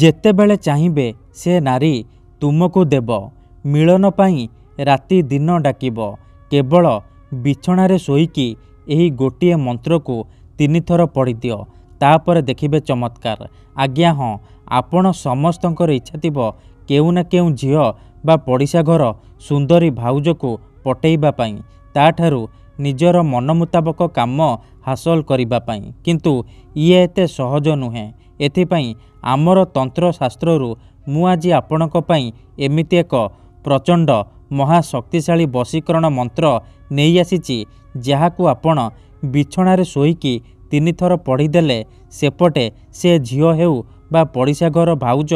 ଯେତେବେଳେ ଚାହିଁବେ ସେ ନାରୀ ତୁମକୁ ଦେବ ମିଳନ ପାଇଁ ରାତି ଦିନ ଡାକିବ କେବଳ ବିଛଣାରେ ଶୋଇକି ଏହି ଗୋଟିଏ ମନ୍ତ୍ରକୁ ତିନିଥର ପଢ଼ିଦିଅ ତାପରେ ଦେଖିବେ ଚମତ୍କାର ଆଜ୍ଞା ହଁ ଆପଣ ସମସ୍ତଙ୍କର ଇଚ୍ଛା ଥିବ କେଉଁ ନା କେଉଁ ଝିଅ ବା ପଡ଼ିଶା ଘର ସୁନ୍ଦରୀ ଭାଉଜକୁ ପଟେଇବା ପାଇଁ ତାଠାରୁ ନିଜର ମନ ମୁତାବକ କାମ ହାସଲ କରିବା ପାଇଁ କିନ୍ତୁ ଇଏ ଏତେ ସହଜ ନୁହେଁ ଏଥିପାଇଁ ଆମର ତନ୍ତ୍ରଶାସ୍ତ୍ରରୁ ମୁଁ ଆଜି ଆପଣଙ୍କ ପାଇଁ ଏମିତି ଏକ ପ୍ରଚଣ୍ଡ ମହାଶକ୍ତିଶାଳୀ ବଶୀକରଣ ମନ୍ତ୍ର ନେଇଆସିଛି ଯାହାକୁ ଆପଣ ବିଛଣାରେ ଶୋଇକି ତିନିଥର ପଢ଼ିଦେଲେ ସେପଟେ ସେ ଝିଅ ହେଉ ବା ପଡ଼ିଶା ଘର ଭାଉଜ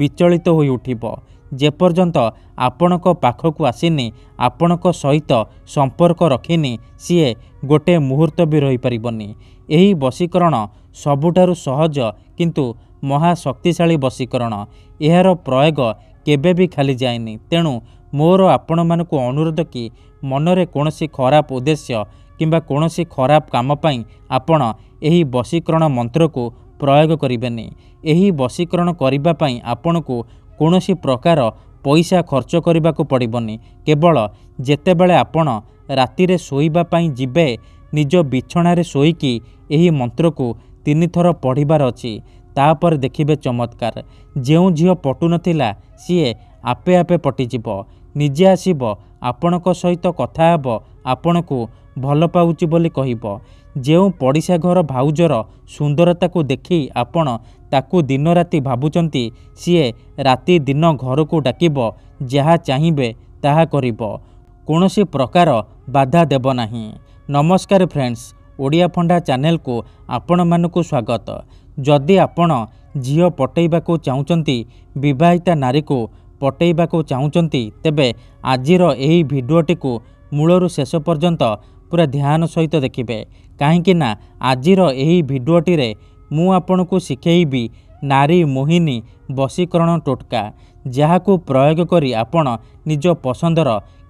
ବିଚଳିତ ହୋଇଉଠିବ ଯେପର୍ଯ୍ୟନ୍ତ ଆପଣଙ୍କ ପାଖକୁ ଆସିନି ଆପଣଙ୍କ ସହିତ ସମ୍ପର୍କ ରଖିନି ସିଏ ଗୋଟିଏ ମୁହୂର୍ତ୍ତ ବି ରହିପାରିବନି ଏହି ବଶୀକରଣ ସବୁଠାରୁ ସହଜ କିନ୍ତୁ ମହାଶକ୍ତିଶାଳୀ ବଶୀକରଣ ଏହାର ପ୍ରୟୋଗ କେବେ ବି ଖାଲି ଯାଏନି ତେଣୁ ମୋର ଆପଣମାନଙ୍କୁ ଅନୁରୋଧ କି ମନରେ କୌଣସି ଖରାପ ଉଦ୍ଦେଶ୍ୟ କିମ୍ବା କୌଣସି ଖରାପ କାମ ପାଇଁ ଆପଣ ଏହି ବଶୀକରଣ ମନ୍ତ୍ରକୁ ପ୍ରୟୋଗ କରିବେନି ଏହି ବଶୀକରଣ କରିବା ପାଇଁ ଆପଣଙ୍କୁ କୌଣସି ପ୍ରକାର ପଇସା ଖର୍ଚ୍ଚ କରିବାକୁ ପଡ଼ିବନି କେବଳ ଯେତେବେଳେ ଆପଣ ରାତିରେ ଶୋଇବା ପାଇଁ ଯିବେ ନିଜ ବିଛଣାରେ ଶୋଇକି ଏହି ମନ୍ତ୍ରକୁ ତିନିଥର ପଢ଼ିବାର ଅଛି ତାପରେ ଦେଖିବେ ଚମତ୍କାର ଯେଉଁ ଝିଅ ପଟୁନଥିଲା ସିଏ ଆପେ ଆପେ ପଟିଯିବ ନିଜେ ଆସିବ ଆପଣଙ୍କ ସହିତ କଥା ହେବ ଆପଣଙ୍କୁ ଭଲ ପାଉଛି ବୋଲି କହିବ ଯେଉଁ ପଡ଼ିଶା ଘର ଭାଉଜର ସୁନ୍ଦରତାକୁ ଦେଖି ଆପଣ ତାକୁ ଦିନ ରାତି ଭାବୁଛନ୍ତି ସିଏ ରାତି ଦିନ ଘରକୁ ଡାକିବ ଯାହା ଚାହିଁବେ ତାହା କରିବ କୌଣସି ପ୍ରକାର ବାଧା ଦେବ ନାହିଁ ନମସ୍କାର ଫ୍ରେଣ୍ଡସ୍ ଓଡ଼ିଆ ଫଣ୍ଡା ଚ୍ୟାନେଲକୁ ଆପଣମାନଙ୍କୁ ସ୍ୱାଗତ ଯଦି ଆପଣ ଝିଅ ପଟେଇବାକୁ ଚାହୁଁଛନ୍ତି ବିବାହିତା ନାରୀକୁ ପଟେଇବାକୁ ଚାହୁଁଛନ୍ତି ତେବେ ଆଜିର ଏହି ଭିଡ଼ିଓଟିକୁ ମୂଳରୁ ଶେଷ ପର୍ଯ୍ୟନ୍ତ ପୁରା ଧ୍ୟାନ ସହିତ ଦେଖିବେ କାହିଁକିନା ଆଜିର ଏହି ଭିଡ଼ିଓଟିରେ ମୁଁ ଆପଣଙ୍କୁ ଶିଖେଇବି ନାରୀ ମୋହିନୀ ବସିକରଣ ଟୋଟକା ଯାହାକୁ ପ୍ରୟୋଗ କରି ଆପଣ ନିଜ ପସନ୍ଦର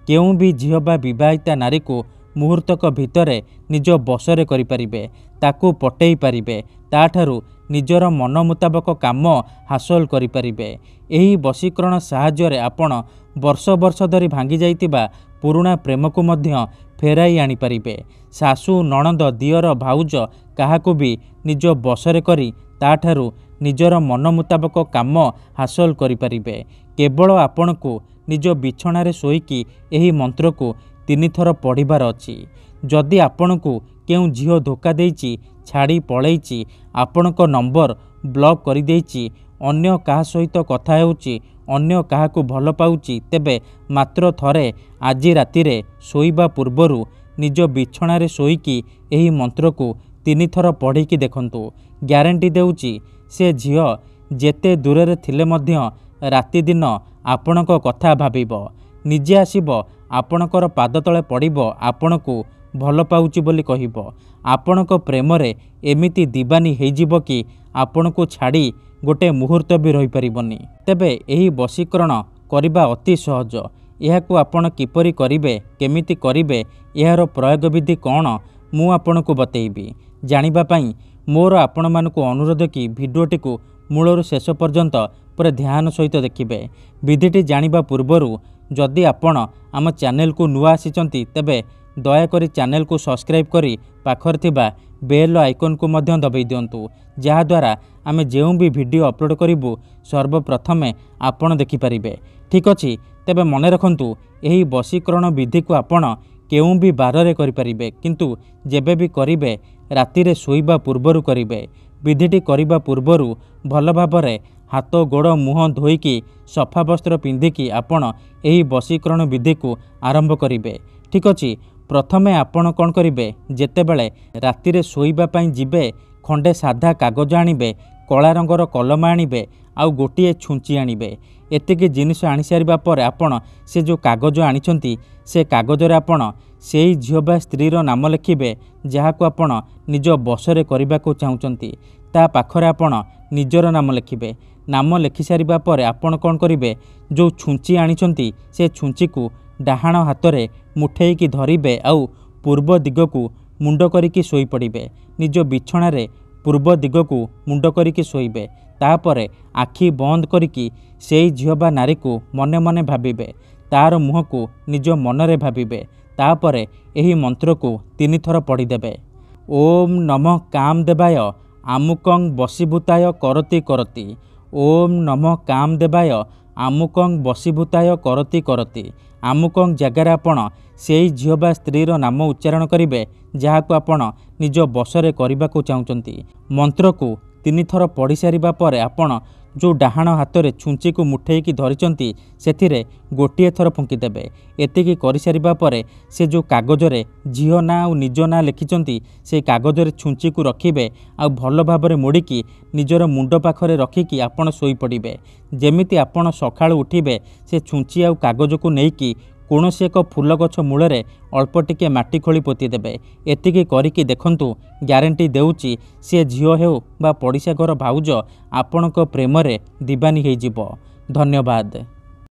କେଉଁ ବି ଝିଅ ବା ବିବାହିତା ନାରୀକୁ ମୁହୂର୍ତ୍ତକ ଭିତରେ ନିଜ ବସରେ କରିପାରିବେ ତାକୁ ପଟେଇ ପାରିବେ ତାଠାରୁ ନିଜର ମନ ମୁତାବକ କାମ ହାସଲ କରିପାରିବେ ଏହି ବସିକରଣ ସାହାଯ୍ୟରେ ଆପଣ ବର୍ଷ ବର୍ଷ ଧରି ଭାଙ୍ଗିଯାଇଥିବା ପୁରୁଣା ପ୍ରେମକୁ ମଧ୍ୟ ଫେରାଇ ଆଣିପାରିବେ ଶାଶୁ ନଣନ୍ଦ ଦିଅର ଭାଉଜ କାହାକୁ ବି ନିଜ ବସରେ କରି ତାଠାରୁ ନିଜର ମନ ମୁତାବକ କାମ ହାସଲ କରିପାରିବେ କେବଳ ଆପଣଙ୍କୁ ନିଜ ବିଛଣାରେ ଶୋଇକି ଏହି ମନ୍ତ୍ରକୁ ତିନିଥର ପଢ଼ିବାର ଅଛି ଯଦି ଆପଣଙ୍କୁ କେଉଁ ଝିଅ ଧୋକା ଦେଇଛି ଛାଡ଼ି ପଳେଇଛି ଆପଣଙ୍କ ନମ୍ବର ବ୍ଲକ୍ କରିଦେଇଛି ଅନ୍ୟ କାହା ସହିତ କଥା ହେଉଛି ଅନ୍ୟ କାହାକୁ ଭଲ ପାଉଛି ତେବେ ମାତ୍ର ଥରେ ଆଜି ରାତିରେ ଶୋଇବା ପୂର୍ବରୁ ନିଜ ବିଛଣାରେ ଶୋଇକି ଏହି ମନ୍ତ୍ରକୁ ତିନିଥର ପଢ଼ିକି ଦେଖନ୍ତୁ ଗ୍ୟାରେଣ୍ଟି ଦେଉଛି ସେ ଝିଅ ଯେତେ ଦୂରରେ ଥିଲେ ମଧ୍ୟ ରାତିଦିନ ଆପଣଙ୍କ କଥା ଭାବିବ ନିଜେ ଆସିବ ଆପଣଙ୍କର ପାଦ ତଳେ ପଡ଼ିବ ଆପଣଙ୍କୁ ଭଲ ପାଉଛି ବୋଲି କହିବ ଆପଣଙ୍କ ପ୍ରେମରେ ଏମିତି ଦିବାନୀ ହେଇଯିବ କି ଆପଣଙ୍କୁ ଛାଡ଼ି ଗୋଟିଏ ମୁହୂର୍ତ୍ତ ବି ରହିପାରିବନି ତେବେ ଏହି ବଶୀକରଣ କରିବା ଅତି ସହଜ ଏହାକୁ ଆପଣ କିପରି କରିବେ କେମିତି କରିବେ ଏହାର ପ୍ରୟୋଗ ବିଧି କ'ଣ ମୁଁ ଆପଣଙ୍କୁ ବତେଇବି ଜାଣିବା ପାଇଁ ମୋର ଆପଣମାନଙ୍କୁ ଅନୁରୋଧ କି ଭିଡ଼ିଓଟିକୁ ମୂଳରୁ ଶେଷ ପର୍ଯ୍ୟନ୍ତ ପୁରା ଧ୍ୟାନ ସହିତ ଦେଖିବେ ବିଧିଟି ଜାଣିବା ପୂର୍ବରୁ ଯଦି ଆପଣ ଆମ ଚ୍ୟାନେଲକୁ ନୂଆ ଆସିଛନ୍ତି ତେବେ ଦୟାକରି ଚ୍ୟାନେଲକୁ ସବସ୍କ୍ରାଇବ୍ କରି ପାଖରେ ଥିବା ବେଲ୍ ଆଇକନ୍କୁ ମଧ୍ୟ ଦବାଇ ଦିଅନ୍ତୁ ଯାହାଦ୍ୱାରା ଆମେ ଯେଉଁ ବି ଭିଡ଼ିଓ ଅପଲୋଡ଼ କରିବୁ ସର୍ବପ୍ରଥମେ ଆପଣ ଦେଖିପାରିବେ ଠିକ୍ ଅଛି ତେବେ ମନେ ରଖନ୍ତୁ ଏହି ବଶୀକରଣ ବିଧିକୁ ଆପଣ କେଉଁ ବି ବାରରେ କରିପାରିବେ କିନ୍ତୁ ଯେବେ ବି କରିବେ ରାତିରେ ଶୋଇବା ପୂର୍ବରୁ କରିବେ ବିଧିଟି କରିବା ପୂର୍ବରୁ ଭଲ ଭାବରେ ହାତ ଗୋଡ଼ ମୁହଁ ଧୋଇକି ସଫା ବସ୍ତ୍ର ପିନ୍ଧିକି ଆପଣ ଏହି ବଶୀକରଣ ବିଧିକୁ ଆରମ୍ଭ କରିବେ ଠିକ୍ ଅଛି ପ୍ରଥମେ ଆପଣ କ'ଣ କରିବେ ଯେତେବେଳେ ରାତିରେ ଶୋଇବା ପାଇଁ ଯିବେ ଖଣ୍ଡେ ସାଧା କାଗଜ ଆଣିବେ କଳା ରଙ୍ଗର କଲମ ଆଣିବେ ଆଉ ଗୋଟିଏ ଛୁଞ୍ଚି ଆଣିବେ ଏତିକି ଜିନିଷ ଆଣିସାରିବା ପରେ ଆପଣ ସେ ଯେଉଁ କାଗଜ ଆଣିଛନ୍ତି ସେ କାଗଜରେ ଆପଣ ସେଇ ଝିଅ ବା ସ୍ତ୍ରୀର ନାମ ଲେଖିବେ ଯାହାକୁ ଆପଣ ନିଜ ବସରେ କରିବାକୁ ଚାହୁଁଛନ୍ତି ତା ପାଖରେ ଆପଣ ନିଜର ନାମ ଲେଖିବେ ନାମ ଲେଖିସାରିବା ପରେ ଆପଣ କ'ଣ କରିବେ ଯେଉଁ ଛୁଞ୍ଚି ଆଣିଛନ୍ତି ସେ ଛୁଞ୍ଚିକୁ ଡାହାଣ ହାତରେ ମୁଠେଇକି ଧରିବେ ଆଉ ପୂର୍ବ ଦିଗକୁ ମୁଣ୍ଡ କରିକି ଶୋଇପଡ଼ିବେ ନିଜ ବିଛଣାରେ ପୂର୍ବ ଦିଗକୁ ମୁଣ୍ଡ କରିକି ଶୋଇବେ ତାପରେ ଆଖି ବନ୍ଦ କରିକି ସେଇ ଝିଅ ବା ନାରୀକୁ ମନେ ମନେ ଭାବିବେ ତା'ର ମୁହଁକୁ ନିଜ ମନରେ ଭାବିବେ ତାପରେ ଏହି ମନ୍ତ୍ରକୁ ତିନିଥର ପଢ଼ିଦେବେ ଓମ୍ ନମ କାମ ଦେବାୟ ଆମୁକଂ ବସିଭୂତାୟ କରତି କରତି ଓମ୍ ନମ କାମ ଦେବାୟ ଆମୁକଂ ବସିଭୂତାୟ କରତି କରତି ଆମୁକଂ ଜାଗାରେ ଆପଣ ସେହି ଝିଅ ବା ସ୍ତ୍ରୀର ନାମ ଉଚ୍ଚାରଣ କରିବେ ଯାହାକୁ ଆପଣ ନିଜ ବସରେ କରିବାକୁ ଚାହୁଁଛନ୍ତି ମନ୍ତ୍ରକୁ ତିନିଥର ପଢ଼ିସାରିବା ପରେ ଆପଣ ଯେଉଁ ଡାହାଣ ହାତରେ ଛୁଞ୍ଚିକୁ ମୁଠେଇକି ଧରିଛନ୍ତି ସେଥିରେ ଗୋଟିଏ ଥର ଫୁଙ୍କିଦେବେ ଏତିକି କରିସାରିବା ପରେ ସେ ଯେଉଁ କାଗଜରେ ଝିଅ ନାଁ ଆଉ ନିଜ ନାଁ ଲେଖିଛନ୍ତି ସେଇ କାଗଜରେ ଛୁଞ୍ଚିକୁ ରଖିବେ ଆଉ ଭଲ ଭାବରେ ମୋଡ଼ିକି ନିଜର ମୁଣ୍ଡ ପାଖରେ ରଖିକି ଆପଣ ଶୋଇପଡ଼ିବେ ଯେମିତି ଆପଣ ସକାଳୁ ଉଠିବେ ସେ ଛୁଞ୍ଚି ଆଉ କାଗଜକୁ ନେଇକି କୌଣସି ଏକ ଫୁଲ ଗଛ ମୂଳରେ ଅଳ୍ପ ଟିକିଏ ମାଟି ଖୋଳି ପୋତିଦେବେ ଏତିକି କରିକି ଦେଖନ୍ତୁ ଗ୍ୟାରେଣ୍ଟି ଦେଉଛି ସିଏ ଝିଅ ହେଉ ବା ପଡ଼ିଶା ଘର ଭାଉଜ ଆପଣଙ୍କ ପ୍ରେମରେ ଦିବାନୀ ହୋଇଯିବ ଧନ୍ୟବାଦ